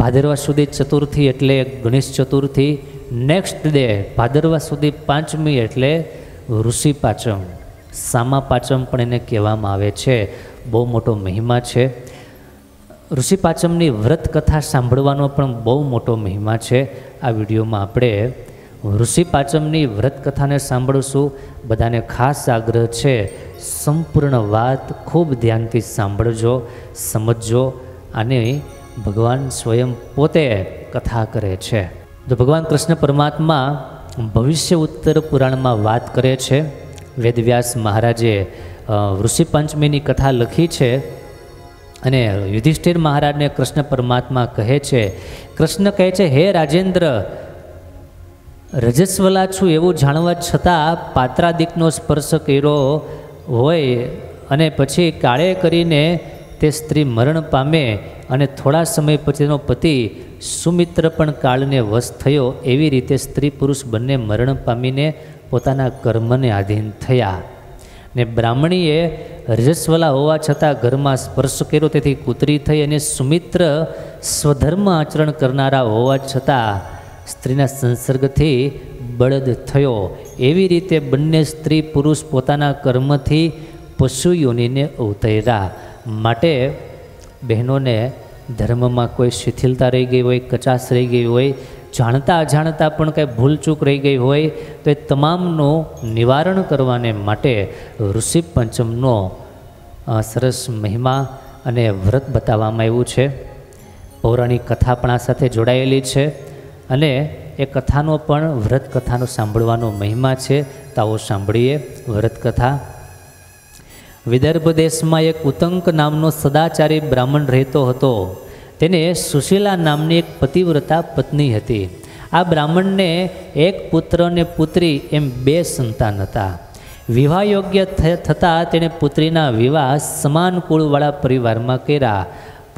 ભાદરવા સુધી ચતુર્થી એટલે ગણેશ ચતુર્થી નેક્સ્ટ ડે ભાદરવા સુધી પાંચમી એટલે ઋષિ પાચમ સામા પાચમ પણ એને કહેવામાં આવે છે બહુ મોટો મહિમા છે ઋષિ પાચમની વ્રત કથા સાંભળવાનો પણ બહુ મોટો મહિમા છે આ વિડીયોમાં આપણે ઋષિ પાચમની વ્રત કથાને સાંભળશું બધાને ખાસ આગ્રહ છે સંપૂર્ણ વાત ખૂબ ધ્યાનથી સાંભળજો સમજજો અને ભગવાન સ્વયં પોતે કથા કરે છે તો ભગવાન કૃષ્ણ પરમાત્મા ભવિષ્ય ઉત્તર પુરાણમાં વાત કરે છે વેદવ્યાસ મહારાજે ઋષિ પંચમીની કથા લખી છે અને યુધિષ્ઠિર મહારાજને કૃષ્ણ પરમાત્મા કહે છે કૃષ્ણ કહે છે હે રાજેન્દ્ર રજસ્વલા છું એવું જાણવા છતાં પાત્રાદિકનો સ્પર્શ કર્યો હોય અને પછી કાળે કરીને તે સ્ત્રી મરણ પામે અને થોડા સમય પછી તેનો પતિ સુમિત્ર પણ કાળને વશ થયો એવી રીતે સ્ત્રી પુરુષ બંને મરણ પામીને પોતાના કર્મને આધીન થયા ને બ્રાહ્મણીએ રજસ્વલા હોવા છતાં ઘરમાં સ્પર્શ કર્યો તેથી કૂતરી થઈ અને સુમિત્ર સ્વધર્મ આચરણ કરનારા હોવા છતાં સ્ત્રીના સંસર્ગથી બળદ થયો એવી રીતે બંને સ્ત્રી પુરુષ પોતાના કર્મથી પશુ યોનીને અવતર્યા માટે બહેનોને ધર્મમાં કોઈ શિથિલતા રહી ગઈ હોય કચાશ રહી ગઈ હોય જાણતા અજાણતા પણ કંઈ ભૂલચૂક રહી ગઈ હોય તો એ તમામનું નિવારણ કરવાને માટે ઋષિ પંચમનો સરસ મહિમા અને વ્રત બતાવવામાં આવ્યું છે પૌરાણિક કથા પણ આ સાથે જોડાયેલી છે અને એ કથાનો પણ વ્રત કથાનો સાંભળવાનો મહિમા છે તો આવો સાંભળીએ વ્રત કથા વિદર્ભ દેશમાં એક ઉતંક નામનો સદાચારી બ્રાહ્મણ રહેતો હતો તેને સુશીલા નામની એક પતિવ્રતા પત્ની હતી આ બ્રાહ્મણને એક પુત્ર અને પુત્રી એમ બે સંતાન હતા વિવાહ યોગ્ય થતાં તેણે પુત્રીના વિવાહ સમાન કુળવાળા પરિવારમાં કર્યા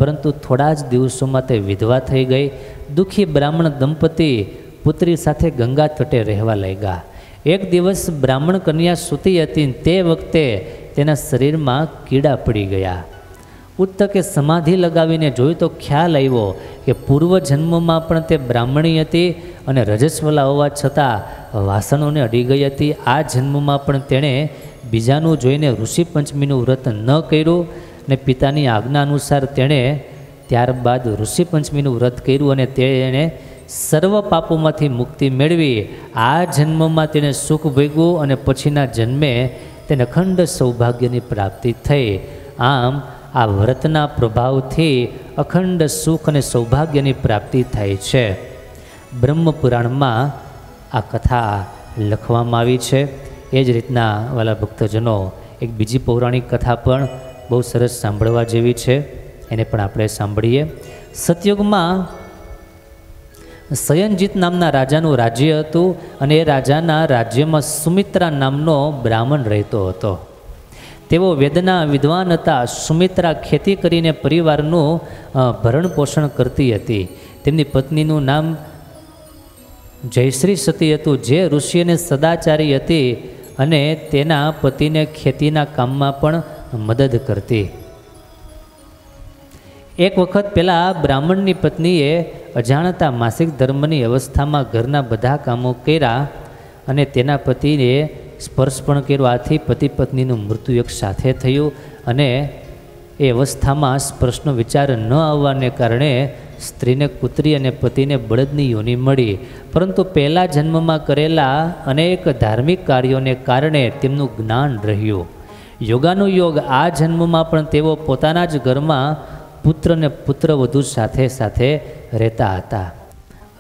પરંતુ થોડા જ દિવસોમાં તે વિધવા થઈ ગઈ દુઃખી બ્રાહ્મણ દંપતી પુત્રી સાથે ગંગા તટે રહેવા લાગ્યા એક દિવસ બ્રાહ્મણ કન્યા સૂતી હતી તે વખતે તેના શરીરમાં કીડા પડી ગયા ઉત્તકે સમાધિ લગાવીને જોયું તો ખ્યાલ આવ્યો કે પૂર્વજન્મમાં પણ તે બ્રાહ્મણી હતી અને રજસ્વલા હોવા છતાં વાસણોને અડી ગઈ હતી આ જન્મમાં પણ તેણે બીજાનું જોઈને ઋષિ પંચમીનું વ્રત ન કર્યું અને પિતાની આજ્ઞા અનુસાર તેણે ત્યારબાદ ઋષિ પંચમીનું વ્રત કર્યું અને તેણે સર્વ પાપોમાંથી મુક્તિ મેળવી આ જન્મમાં તેણે સુખ ભોગ્યું અને પછીના જન્મે તેને અખંડ સૌભાગ્યની પ્રાપ્તિ થઈ આમ આ વ્રતના પ્રભાવથી અખંડ સુખ અને સૌભાગ્યની પ્રાપ્તિ થાય છે બ્રહ્મપુરાણમાં આ કથા લખવામાં આવી છે એ જ રીતના વાલા ભક્તજનો એક બીજી પૌરાણિક કથા પણ બહુ સરસ સાંભળવા જેવી છે એને પણ આપણે સાંભળીએ સતયુગમાં સયનજીત નામના રાજાનું રાજ્ય હતું અને એ રાજાના રાજ્યમાં સુમિત્રા નામનો બ્રાહ્મણ રહેતો હતો તેઓ વેદના વિદ્વાન હતા સુમિત્રા ખેતી કરીને પરિવારનું ભરણ પોષણ કરતી હતી તેમની પત્નીનું નામ જયશ્રી સતી હતું જે ઋષિને સદાચારી હતી અને તેના પતિને ખેતીના કામમાં પણ મદદ કરતી એક વખત પહેલાં બ્રાહ્મણની પત્નીએ અજાણતા માસિક ધર્મની અવસ્થામાં ઘરના બધા કામો કર્યા અને તેના પતિને સ્પર્શ પણ કર્યો આથી પતિ પત્નીનું મૃત્યુ એક સાથે થયું અને એ અવસ્થામાં સ્પર્શનો વિચાર ન આવવાને કારણે સ્ત્રીને કૂતરી અને પતિને બળદની યોનિ મળી પરંતુ પહેલા જન્મમાં કરેલા અનેક ધાર્મિક કાર્યોને કારણે તેમનું જ્ઞાન રહ્યું યોગાનું યોગ આ જન્મમાં પણ તેઓ પોતાના જ ઘરમાં પુત્ર પુત્રને પુત્રવધુ સાથે સાથે રહેતા હતા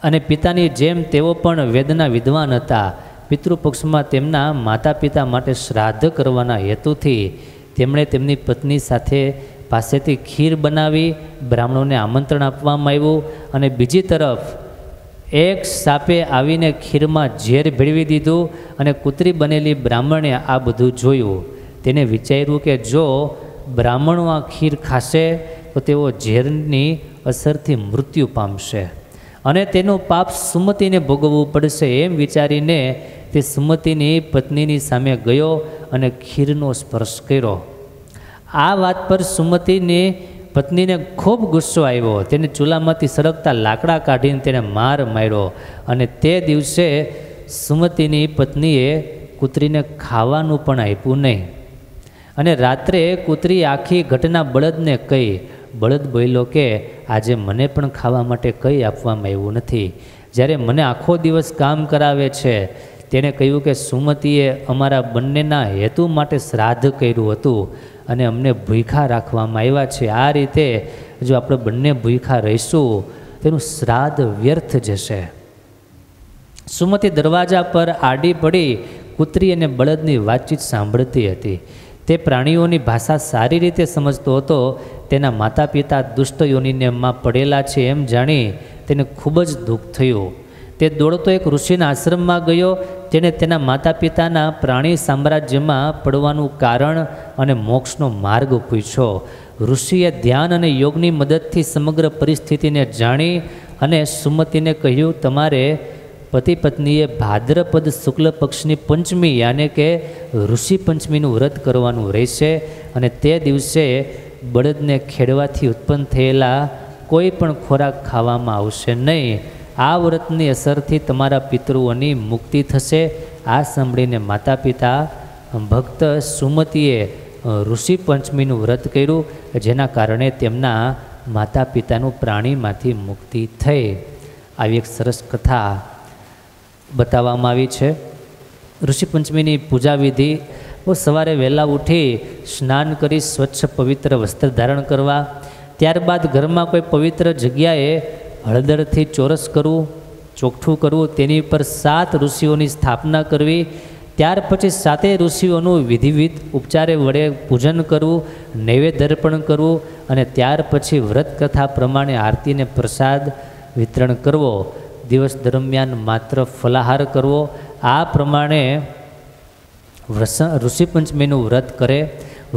અને પિતાની જેમ તેઓ પણ વેદના વિદ્વાન હતા પિતૃપક્ષમાં તેમના માતા પિતા માટે શ્રાદ્ધ કરવાના હેતુથી તેમણે તેમની પત્ની સાથે પાસેથી ખીર બનાવી બ્રાહ્મણોને આમંત્રણ આપવામાં આવ્યું અને બીજી તરફ એક સાપે આવીને ખીરમાં ઝેર ભેળવી દીધું અને કૂતરી બનેલી બ્રાહ્મણે આ બધું જોયું તેને વિચાર્યું કે જો બ્રાહ્મણો આ ખીર ખાશે તો તેઓ ઝેરની અસરથી મૃત્યુ પામશે અને તેનું પાપ સુમતિને ભોગવવું પડશે એમ વિચારીને તે સુમતિની પત્નીની સામે ગયો અને ખીરનો સ્પર્શ કર્યો આ વાત પર સુમતિની પત્નીને ખૂબ ગુસ્સો આવ્યો તેને ચૂલામાંથી સરકતા લાકડા કાઢીને તેને માર માર્યો અને તે દિવસે સુમતિની પત્નીએ કૂતરીને ખાવાનું પણ આપ્યું નહીં અને રાત્રે કૂતરી આખી ઘટના બળદને કહી બળદ બોલ્યો કે આજે મને પણ ખાવા માટે કંઈ આપવામાં આવ્યું નથી જ્યારે મને આખો દિવસ કામ કરાવે છે તેણે કહ્યું કે સુમતીએ અમારા બંનેના હેતુ માટે શ્રાદ્ધ કર્યું હતું અને અમને ભૂખા રાખવામાં આવ્યા છે આ રીતે જો આપણે બંને ભૂખા રહીશું તેનું શ્રાદ્ધ વ્યર્થ જશે સુમતી દરવાજા પર આડી પડી કૂતરી અને બળદની વાતચીત સાંભળતી હતી તે પ્રાણીઓની ભાષા સારી રીતે સમજતો હતો તેના માતા પિતા દુષ્ટ યોનિનેમમાં પડેલા છે એમ જાણી તેને ખૂબ જ દુઃખ થયું તે દોડતો એક ઋષિના આશ્રમમાં ગયો જેને તેના માતા પિતાના પ્રાણી સામ્રાજ્યમાં પડવાનું કારણ અને મોક્ષનો માર્ગ પૂછ્યો ઋષિએ ધ્યાન અને યોગની મદદથી સમગ્ર પરિસ્થિતિને જાણી અને સુમતિને કહ્યું તમારે પતિ પત્નીએ ભાદ્રપદ શુક્લ પક્ષની પંચમી યાને કે ઋષિ પંચમીનું વ્રત કરવાનું રહેશે અને તે દિવસે બળદને ખેડવાથી ઉત્પન્ન થયેલા કોઈ પણ ખોરાક ખાવામાં આવશે નહીં આ વ્રતની અસરથી તમારા પિતૃઓની મુક્તિ થશે આ સાંભળીને માતા પિતા ભક્ત સુમતીએ ઋષિ પંચમીનું વ્રત કર્યું જેના કારણે તેમના માતા પિતાનું પ્રાણીમાંથી મુક્તિ થઈ આવી એક સરસ કથા બતાવવામાં આવી છે ઋષિપંચમીની પંચમીની પૂજા વિધિ સવારે વહેલા ઉઠી સ્નાન કરી સ્વચ્છ પવિત્ર વસ્ત્ર ધારણ કરવા ત્યારબાદ ઘરમાં કોઈ પવિત્ર જગ્યાએ હળદરથી ચોરસ કરવું ચોખ્ઠું કરવું તેની પર સાત ઋષિઓની સ્થાપના કરવી ત્યાર પછી સાતે ઋષિઓનું વિધિવિધ ઉપચારે વડે પૂજન કરવું નૈવેદ્ય અર્પણ કરવું અને ત્યાર પછી વ્રત કથા પ્રમાણે આરતીને પ્રસાદ વિતરણ કરવો દિવસ દરમિયાન માત્ર ફલાહાર કરવો આ પ્રમાણે ઋષિપંચમીનું વ્રત કરે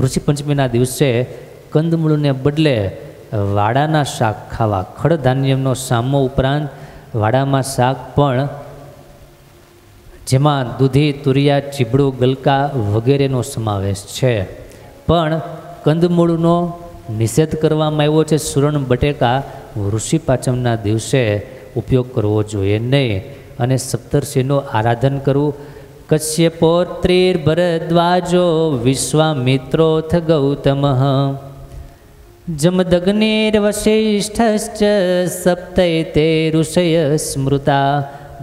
ઋષિપંચમીના દિવસે કંદમૂળને બદલે વાડાના શાક ખાવા ખડધાન્યનો સામો ઉપરાંત વાડામાં શાક પણ જેમાં દૂધી તુરિયા ચીબડું ગલકા વગેરેનો સમાવેશ છે પણ કંદમૂળનો નિષેધ કરવામાં આવ્યો છે સુરણ બટેકા ઋષિ પાચમના દિવસે ઉપયોગ કરવો જોઈએ નહીં અને સપ્તર્ષિનું આરાધન કરવું ભરદ્વાજો વિશ્વામિત્રોથ ગૌતમ જમદગ્નિર્વશિષ્ઠશ્ચ સપ્તૈ તે ઋષય સ્મૃતા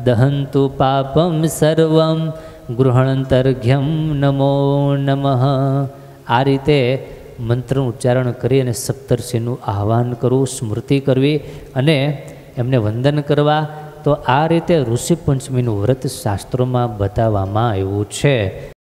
દહંતુ પાપમ સર્વમ ગૃહણંતર્ઘ્યમ નમો નમઃ આ રીતે મંત્રનું ઉચ્ચારણ કરી અને સપ્તર્ષિનું આહવાન કરવું સ્મૃતિ કરવી અને એમને વંદન કરવા તો આ રીતે ઋષિ પંચમીનું વ્રત શાસ્ત્રોમાં બતાવવામાં આવ્યું છે